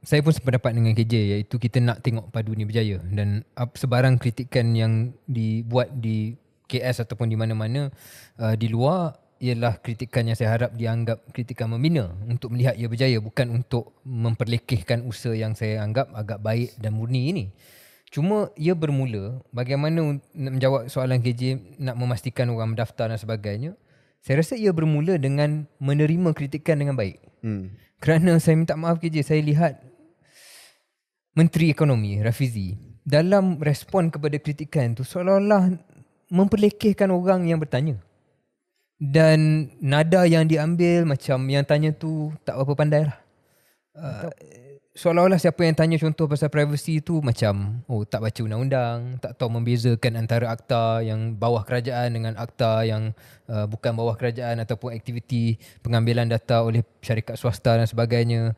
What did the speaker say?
saya pun sependapat dengan KJ iaitu kita nak tengok padu ni berjaya dan sebarang kritikan yang dibuat di KS ataupun di mana-mana uh, di luar ialah kritikan yang saya harap dianggap kritikan membina untuk melihat ia berjaya bukan untuk memperlekehkan usaha yang saya anggap agak baik dan murni ini. Cuma ia bermula bagaimana nak menjawab soalan KJ nak memastikan orang mendaftar dan sebagainya. Saya rasa ia bermula dengan menerima kritikan dengan baik. Hmm. Kerana saya minta maaf KJ, saya lihat Menteri Ekonomi Rafizi dalam respon kepada kritikan tu seolah-olah memperlekehkan orang yang bertanya. Dan nada yang diambil macam yang tanya tu tak apa pandai lah. Uh, seolah-olah siapa yang tanya contoh pasal privacy itu macam oh tak baca undang-undang, tak tahu membezakan antara akta yang bawah kerajaan dengan akta yang uh, bukan bawah kerajaan ataupun aktiviti pengambilan data oleh syarikat swasta dan sebagainya.